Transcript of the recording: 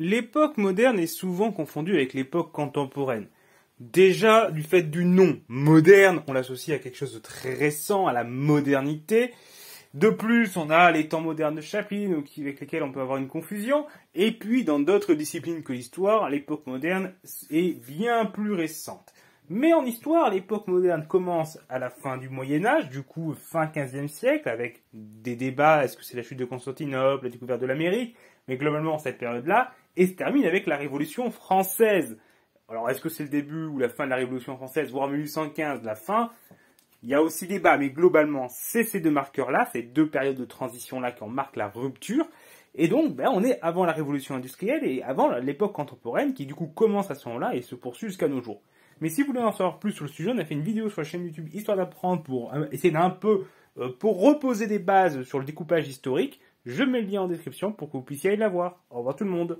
L'époque moderne est souvent confondue avec l'époque contemporaine. Déjà, du fait du nom moderne, on l'associe à quelque chose de très récent, à la modernité. De plus, on a les temps modernes de Chaplin, avec lesquels on peut avoir une confusion. Et puis, dans d'autres disciplines que l'histoire, l'époque moderne est bien plus récente. Mais en histoire, l'époque moderne commence à la fin du Moyen Âge, du coup fin 15e siècle, avec des débats, est-ce que c'est la chute de Constantinople, la découverte de l'Amérique, mais globalement cette période-là, et se termine avec la Révolution française. Alors est-ce que c'est le début ou la fin de la Révolution française, voire 1815, la fin Il y a aussi des débats, mais globalement c'est ces deux marqueurs-là, ces deux périodes de transition-là qui en marquent la rupture. Et donc, ben, on est avant la révolution industrielle et avant l'époque contemporaine qui, du coup, commence à ce moment-là et se poursuit jusqu'à nos jours. Mais si vous voulez en savoir plus sur le sujet, on a fait une vidéo sur la chaîne YouTube Histoire d'apprendre pour euh, essayer d'un peu euh, pour reposer des bases sur le découpage historique. Je mets le lien en description pour que vous puissiez aller la voir. Au revoir tout le monde.